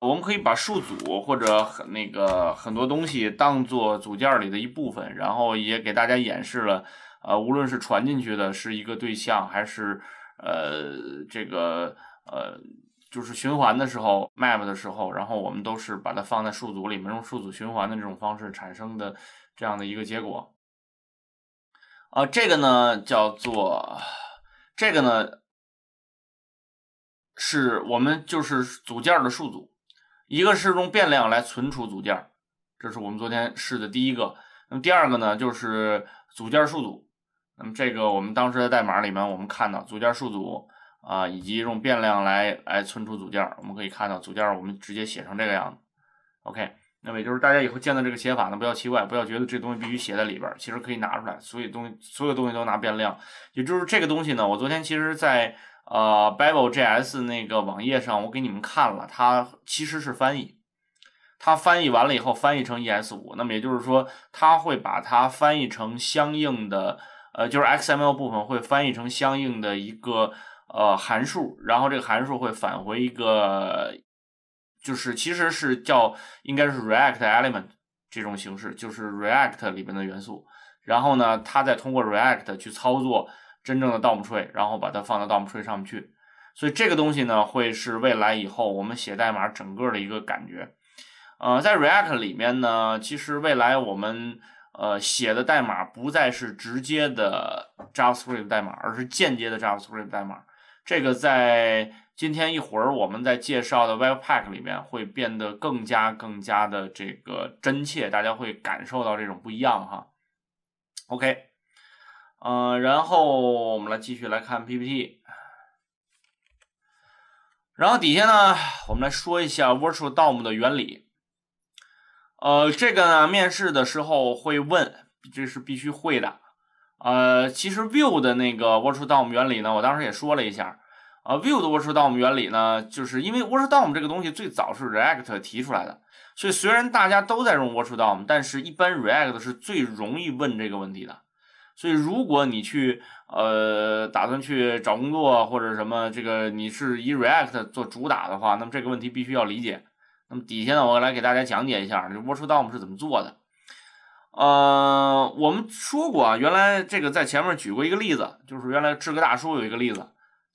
我们可以把数组或者很那个很多东西当做组件里的一部分，然后也给大家演示了，呃，无论是传进去的是一个对象，还是呃这个呃就是循环的时候 map 的时候，然后我们都是把它放在数组里，面，用数组循环的这种方式产生的这样的一个结果。啊，这个呢叫做这个呢是我们就是组件的数组。一个是用变量来存储组件，这是我们昨天试的第一个。那么第二个呢，就是组件数组。那么这个我们当时的代码里面，我们看到组件数组啊，以及用变量来来存储组件。我们可以看到组件，我们直接写成这个样子。OK，那么也就是大家以后见到这个写法呢，不要奇怪，不要觉得这东西必须写在里边，其实可以拿出来。所以东西，所有东西都拿变量。也就是这个东西呢，我昨天其实在。呃 b i b e l js 那个网页上我给你们看了，它其实是翻译，它翻译完了以后翻译成 es5，那么也就是说，它会把它翻译成相应的，呃，就是 xml 部分会翻译成相应的一个呃函数，然后这个函数会返回一个，就是其实是叫应该是 react element 这种形式，就是 react 里面的元素，然后呢，它再通过 react 去操作。真正的 DOM tree，然后把它放到 DOM tree 上面去，所以这个东西呢，会是未来以后我们写代码整个的一个感觉。呃，在 React 里面呢，其实未来我们呃写的代码不再是直接的 JavaScript 代码，而是间接的 JavaScript 代码。这个在今天一会儿我们在介绍的 Webpack 里面会变得更加更加的这个真切，大家会感受到这种不一样哈。OK。嗯，然后我们来继续来看 PPT。然后底下呢，我们来说一下 Virtual DOM 的原理。呃，这个呢，面试的时候会问，这是必须会的。呃，其实 v i e w 的那个 Virtual DOM 原理呢，我当时也说了一下。呃 v i e w 的 Virtual DOM 原理呢，就是因为 Virtual DOM 这个东西最早是 React 提出来的，所以虽然大家都在用 Virtual DOM，但是一般 React 是最容易问这个问题的。所以，如果你去呃，打算去找工作或者什么，这个你是以 React 做主打的话，那么这个问题必须要理解。那么底下呢，我来给大家讲解一下这 w i r l Dom 是怎么做的。呃，我们说过啊，原来这个在前面举过一个例子，就是原来志哥大叔有一个例子，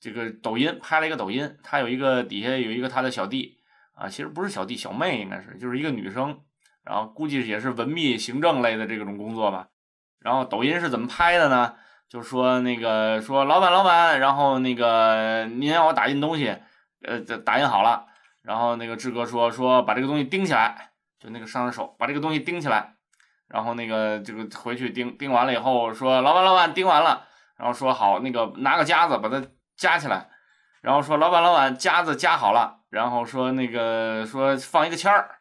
这个抖音拍了一个抖音，他有一个底下有一个他的小弟啊，其实不是小弟，小妹应该是，就是一个女生，然后估计也是文秘、行政类的这种工作吧。然后抖音是怎么拍的呢？就说那个说老板老板，然后那个您让我打印东西，呃，打印好了，然后那个志哥说说把这个东西钉起来，就那个上手把这个东西钉起来，然后那个这个回去钉钉完了以后说老板老板钉完了，然后说好那个拿个夹子把它夹起来，然后说老板老板夹子夹好了，然后说那个说放一个签儿。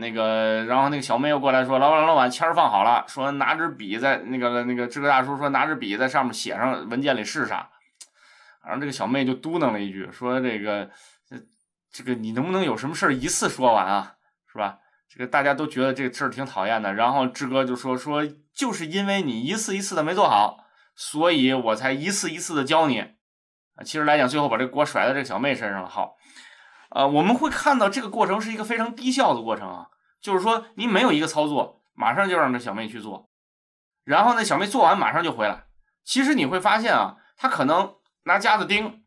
那个，然后那个小妹又过来说：“老板，老板，签儿放好了。”说：“拿支笔在那个那个志哥大叔说拿支笔在上面写上文件里是啥。”然后这个小妹就嘟囔了一句说：“这个，这个你能不能有什么事儿一次说完啊？是吧？这个大家都觉得这事儿挺讨厌的。”然后志哥就说：“说就是因为你一次一次的没做好，所以我才一次一次的教你。”其实来讲，最后把这锅甩到这个小妹身上了。好。呃，我们会看到这个过程是一个非常低效的过程啊，就是说你没有一个操作，马上就让这小妹去做，然后呢，小妹做完马上就回来。其实你会发现啊，她可能拿夹子钉，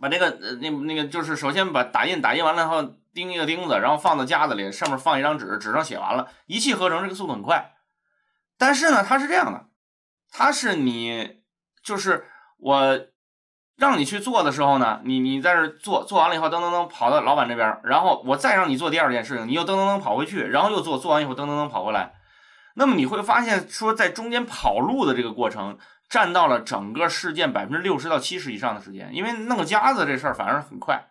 把那个那那个就是首先把打印打印完了以后钉一个钉子，然后放到夹子里，上面放一张纸，纸上写完了，一气呵成，这个速度很快。但是呢，它是这样的，它是你就是我。让你去做的时候呢，你你在这做做完了以后，噔噔噔跑到老板这边，然后我再让你做第二件事情，你又噔噔噔跑回去，然后又做做完以后，噔噔噔跑过来。那么你会发现，说在中间跑路的这个过程占到了整个事件百分之六十到七十以上的时间，因为弄个夹子这事儿反而很快。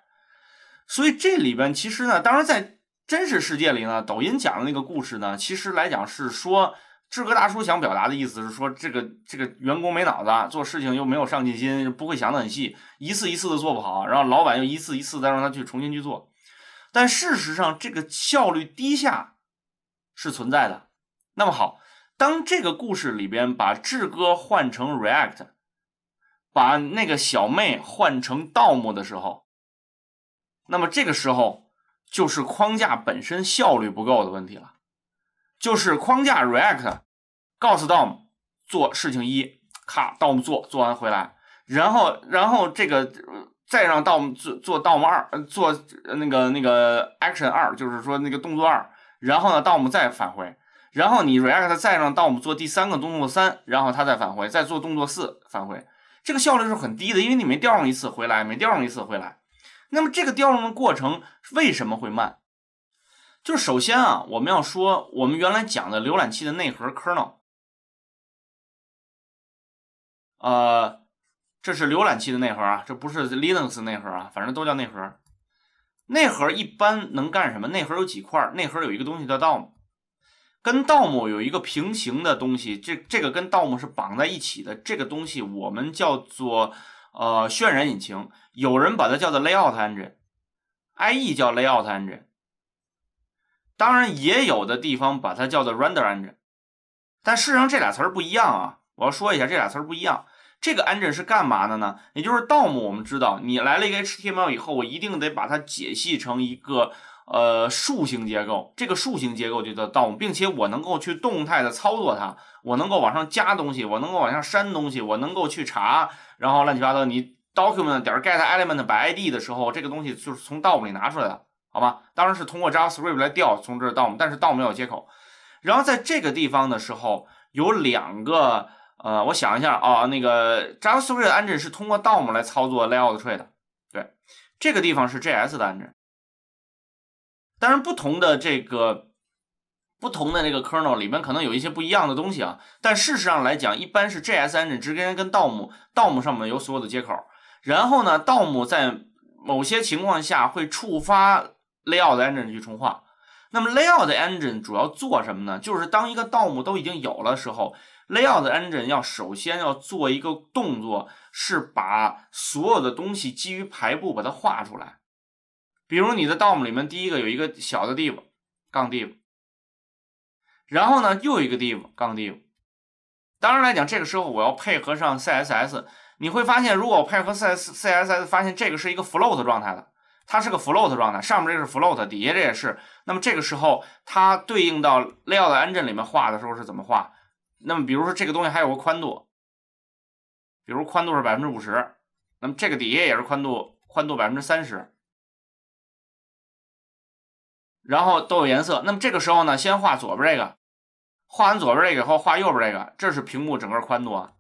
所以这里边其实呢，当然在真实世界里呢，抖音讲的那个故事呢，其实来讲是说。志哥大叔想表达的意思是说，这个这个员工没脑子，做事情又没有上进心，不会想得很细，一次一次的做不好，然后老板又一次一次再让他去重新去做。但事实上，这个效率低下是存在的。那么好，当这个故事里边把志哥换成 React，把那个小妹换成盗墓的时候，那么这个时候就是框架本身效率不够的问题了。就是框架 React 告诉 DOM 做事情一，咔，o m 做做完回来，然后然后这个再让 DOM 做做 DOM 二，做那个那个 action 二，就是说那个动作二，然后呢 DOM 再返回，然后你 React 再让 DOM 做第三个动作三，然后他再返回，再做动作四返回，这个效率是很低的，因为你没调用一次回来，没调用一次回来，那么这个调用的过程为什么会慢？就是首先啊，我们要说我们原来讲的浏览器的内核 kernel，呃，这是浏览器的内核啊，这不是 Linux 内核啊，反正都叫内核。内核一般能干什么？内核有几块内核有一个东西叫 DOM，跟 DOM 有一个平行的东西，这这个跟 DOM 是绑在一起的。这个东西我们叫做呃渲染引擎，有人把它叫做 layout engine，IE 叫 layout engine。当然，也有的地方把它叫做 render engine，但事实上这俩词儿不一样啊。我要说一下，这俩词儿不一样。这个 engine 是干嘛的呢？也就是 DOM。我们知道，你来了一个 HTML 以后，我一定得把它解析成一个呃树形结构。这个树形结构就叫 DOM，并且我能够去动态的操作它，我能够往上加东西，我能够往上删东西，我能够去查，然后乱七八糟。你 document 点 get element by id 的时候，这个东西就是从 DOM 里拿出来的。好吧，当然是通过 JavaScript 来调从这儿到我们，但是到我们有接口。然后在这个地方的时候，有两个呃，我想一下啊，那个 JavaScript Engine 是通过 DOM 来操作 Layout Tree 的，对，这个地方是 JS 的 Engine。当然，不同的这个不同的那个 Kernel 里面可能有一些不一样的东西啊。但事实上来讲，一般是 JS Engine 直接跟 DOM DOM 上面有所有的接口。然后呢，d o m 在某些情况下会触发。layout engine 去重画。那么 layout engine 主要做什么呢？就是当一个盗墓都已经有了时候，layout engine 要首先要做一个动作，是把所有的东西基于排布把它画出来。比如你的 DOM 里面第一个有一个小的 div，杠 div，然后呢又有一个 div，杠 div。当然来讲，这个时候我要配合上 CSS，你会发现如果我配合 CSS，CSS 发现这个是一个 float 状态的。它是个 float 状态，上面这是 float，底下这也是。那么这个时候，它对应到 layout engine 里面画的时候是怎么画？那么比如说这个东西还有个宽度，比如宽度是百分之五十，那么这个底下也是宽度，宽度百分之三十，然后都有颜色。那么这个时候呢，先画左边这个，画完左边这个以后，画右边这个，这是屏幕整个宽度啊，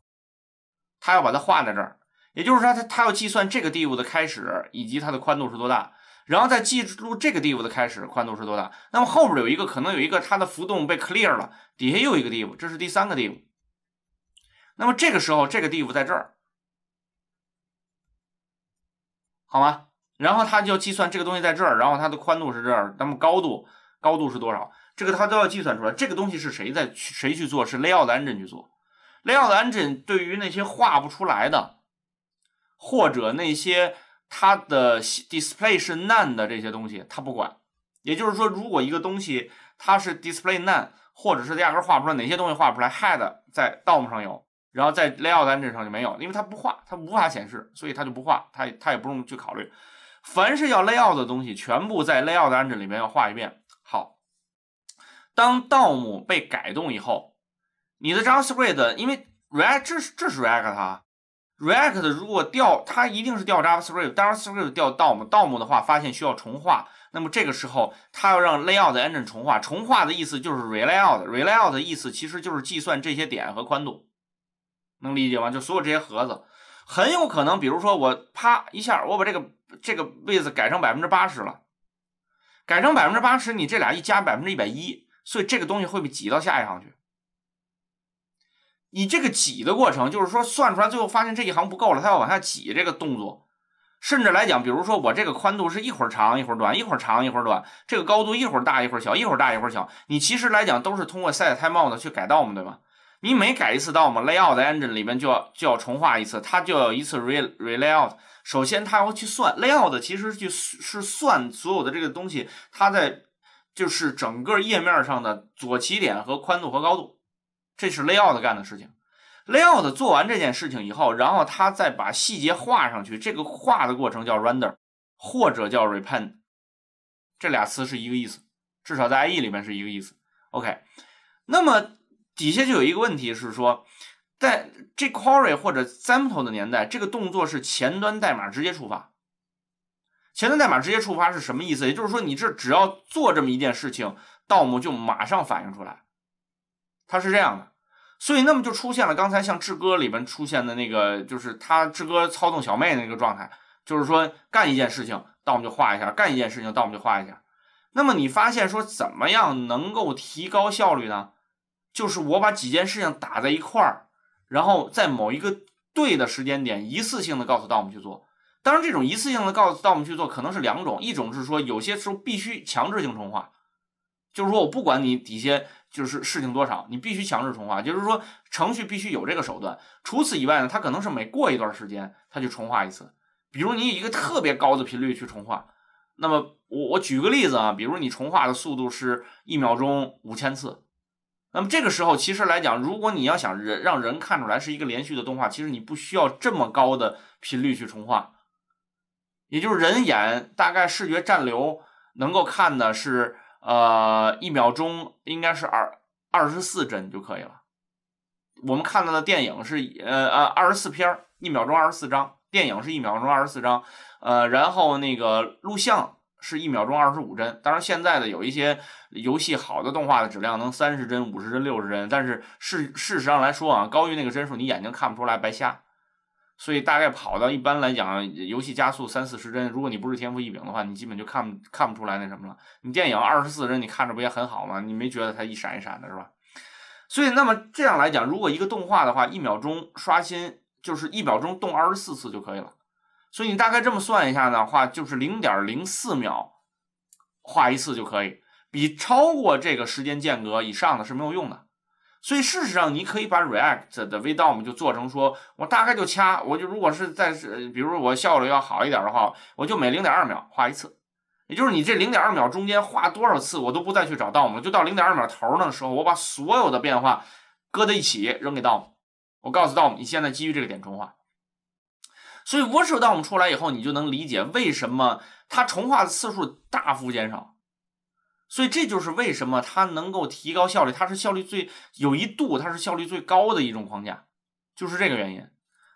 它要把它画在这儿。也就是说，它它要计算这个 div 的开始以及它的宽度是多大，然后再记录这个 div 的开始宽度是多大。那么后边有一个可能有一个它的浮动被 clear 了，底下又一个 div，这是第三个 div。那么这个时候这个 div 在这儿，好吗？然后它就计算这个东西在这儿，然后它的宽度是这儿，那么高度高度是多少？这个它都要计算出来。这个东西是谁在谁去做？是 layout engine 去做。layout engine 对于那些画不出来的。或者那些它的 display 是 none 的这些东西，它不管。也就是说，如果一个东西它是 display none，或者是压根画不出来，哪些东西画不出来，head 在 dom 上有，然后在 layout 单器上就没有，因为它不画，它无法显示，所以它就不画，它它也不用去考虑。凡是要 layout 的东西，全部在 layout 单器里面要画一遍。好，当 dom 被改动以后，你的 j a v a s c r i p t 因为 react 这是这是 react 哈。React 如果掉，它一定是掉 a s p r i j a v a s p r i n d 掉 m DOM 的话，发现需要重画。那么这个时候，它要让 Layout Engine 重画。重画的意思就是 ReLayout。ReLayout 的意思其实就是计算这些点和宽度，能理解吗？就所有这些盒子，很有可能，比如说我啪一下，我把这个这个位置改成百分之八十了，改成百分之八十，你这俩一加百分之一百一，所以这个东西会被挤到下一行去。你这个挤的过程，就是说算出来最后发现这一行不够了，它要往下挤这个动作。甚至来讲，比如说我这个宽度是一会儿长一会儿短，一会儿长一会儿短，这个高度一会儿大一会儿小，一会儿大一会儿小。你其实来讲都是通过 set t i m e Mode 去改道嘛，对吗？你每改一次道嘛，Layout Engine 里面就要就要重画一次，它就要一次 Re Re Layout。首先它要去算 Layout，其实就是算所有的这个东西，它在就是整个页面上的左起点和宽度和高度。这是 layout 干的事情，layout 做完这件事情以后，然后他再把细节画上去，这个画的过程叫 render，或者叫 r e p e n t 这俩词是一个意思，至少在 IE 里面是一个意思。OK，那么底下就有一个问题是说，在这 query 或者 sample 的年代，这个动作是前端代码直接触发。前端代码直接触发是什么意思？也就是说，你这只要做这么一件事情，盗墓就马上反映出来。他是这样的，所以那么就出现了刚才像志哥里边出现的那个，就是他志哥操纵小妹那个状态，就是说干一件事情，我们就画一下；干一件事情，我们就画一下。那么你发现说怎么样能够提高效率呢？就是我把几件事情打在一块儿，然后在某一个对的时间点，一次性的告诉道们去做。当然，这种一次性的告诉道们去做，可能是两种，一种是说有些时候必须强制性重画，就是说我不管你底下就是事情多少，你必须强制重画，就是说程序必须有这个手段。除此以外呢，它可能是每过一段时间它就重画一次。比如你以一个特别高的频率去重画，那么我我举个例子啊，比如你重画的速度是一秒钟五千次，那么这个时候其实来讲，如果你要想人让人看出来是一个连续的动画，其实你不需要这么高的频率去重画。也就是人眼大概视觉暂留能够看的是。呃，一秒钟应该是二二十四帧就可以了。我们看到的电影是呃呃二十四片儿，一秒钟二十四张电影是一秒钟二十四张，呃，然后那个录像是一秒钟二十五帧。当然，现在的有一些游戏，好的动画的质量能三十帧、五十帧、六十帧，但是事事实上来说啊，高于那个帧数你眼睛看不出来，白瞎。所以大概跑到一般来讲，游戏加速三四十帧，如果你不是天赋异禀的话，你基本就看看不出来那什么了。你电影二十四帧，你看着不也很好吗？你没觉得它一闪一闪的是吧？所以那么这样来讲，如果一个动画的话，一秒钟刷新就是一秒钟动二十四次就可以了。所以你大概这么算一下的话，就是零点零四秒画一次就可以，比超过这个时间间隔以上的是没有用的。所以事实上，你可以把 React 的 DOM 就做成说，我大概就掐，我就如果是在是，比如我效率要好一点的话，我就每零点二秒画一次。也就是你这零点二秒中间画多少次，我都不再去找 DOM 了，就到零点二秒头的时候，我把所有的变化搁在一起扔给 DOM，我告诉 DOM，你现在基于这个点重画。所以 w a t a l DOM 出来以后，你就能理解为什么它重画的次数大幅减少。所以这就是为什么它能够提高效率，它是效率最有一度，它是效率最高的一种框架，就是这个原因。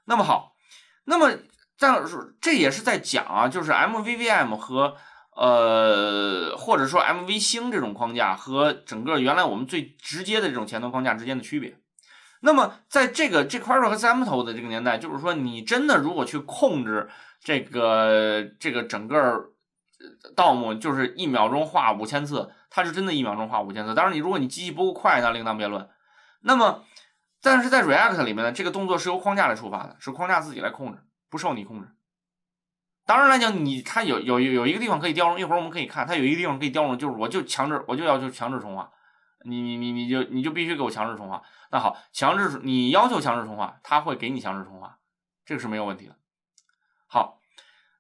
那么好，那么在这也是在讲啊，就是 M V V M 和呃或者说 M V 星这种框架和整个原来我们最直接的这种前端框架之间的区别。那么在这个这块儿和 M 头的这个年代，就是说你真的如果去控制这个这个整个。盗墓就是一秒钟画五千次，它是真的一秒钟画五千次。当然你如果你机器不够快，那另当别论。那么，但是在 React 里面呢，这个动作是由框架来触发的，是框架自己来控制，不受你控制。当然来讲，你它有有有一个地方可以雕用，一会儿我们可以看它有一个地方可以雕用，就是我就强制我就要求强制重画，你你你你就你就必须给我强制重画。那好，强制你要求强制重画，它会给你强制重画，这个是没有问题的。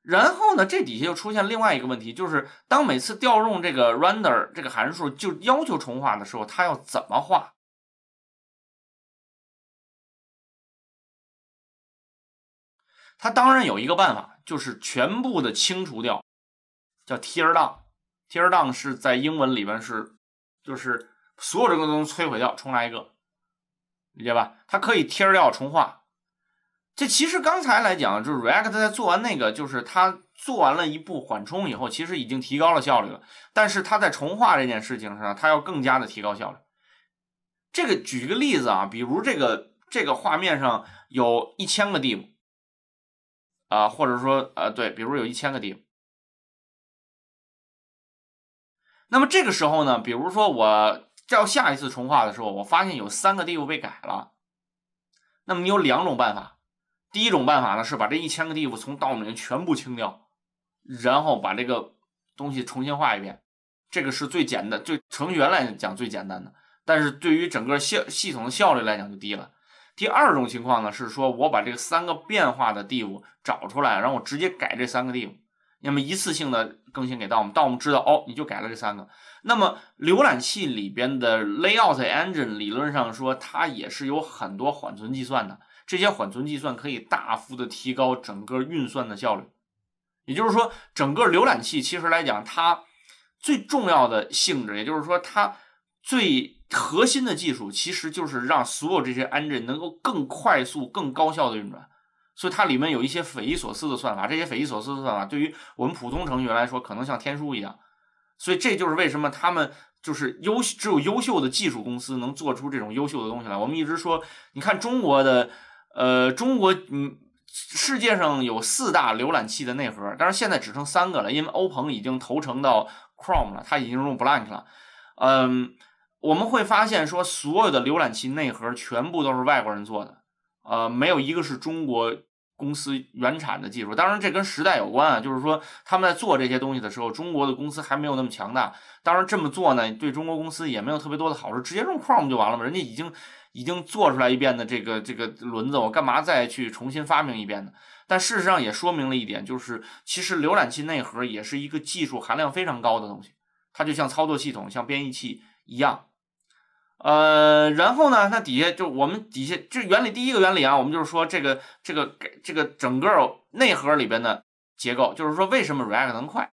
然后呢，这底下又出现另外一个问题，就是当每次调用这个 render 这个函数就要求重画的时候，它要怎么画？它当然有一个办法，就是全部的清除掉，叫 tear down。tear down 是在英文里边是，就是所有这个东西摧毁掉，重来一个，理解吧？它可以 tear down 重画。这其实刚才来讲，就是 React 在做完那个，就是他做完了一步缓冲以后，其实已经提高了效率了。但是他在重画这件事情上，他要更加的提高效率。这个举一个例子啊，比如这个这个画面上有一千个 div，啊，或者说呃，对比如有一千个 div。那么这个时候呢，比如说我要下一次重画的时候，我发现有三个 div 被改了。那么你有两种办法。第一种办法呢，是把这一千个 div 从 DOM 里全部清掉，然后把这个东西重新画一遍，这个是最简单、最程序员来讲最简单的，但是对于整个效系统的效率来讲就低了。第二种情况呢，是说我把这三个变化的 div 找出来，然后我直接改这三个 div，那么一次性的更新给到我们，但我们知道，哦，你就改了这三个。那么浏览器里边的 layout engine 理论上说，它也是有很多缓存计算的。这些缓存计算可以大幅的提高整个运算的效率，也就是说，整个浏览器其实来讲，它最重要的性质，也就是说，它最核心的技术，其实就是让所有这些 engine 能够更快速、更高效的运转。所以它里面有一些匪夷所思的算法，这些匪夷所思的算法对于我们普通程序员来说，可能像天书一样。所以这就是为什么他们就是优，只有优秀的技术公司能做出这种优秀的东西来。我们一直说，你看中国的。呃，中国，嗯，世界上有四大浏览器的内核，但是现在只剩三个了，因为欧鹏已经投诚到 Chrome 了，它已经用 b l a n k 了。嗯，我们会发现说，所有的浏览器内核全部都是外国人做的，呃，没有一个是中国。公司原产的技术，当然这跟时代有关啊。就是说他们在做这些东西的时候，中国的公司还没有那么强大。当然这么做呢，对中国公司也没有特别多的好处，直接用 Chrome 不就完了吗？人家已经已经做出来一遍的这个这个轮子，我干嘛再去重新发明一遍呢？但事实上也说明了一点，就是其实浏览器内核也是一个技术含量非常高的东西，它就像操作系统、像编译器一样。呃，然后呢？那底下就我们底下就原理第一个原理啊，我们就是说这个这个这个整个内核里边的结构，就是说为什么 React 能快。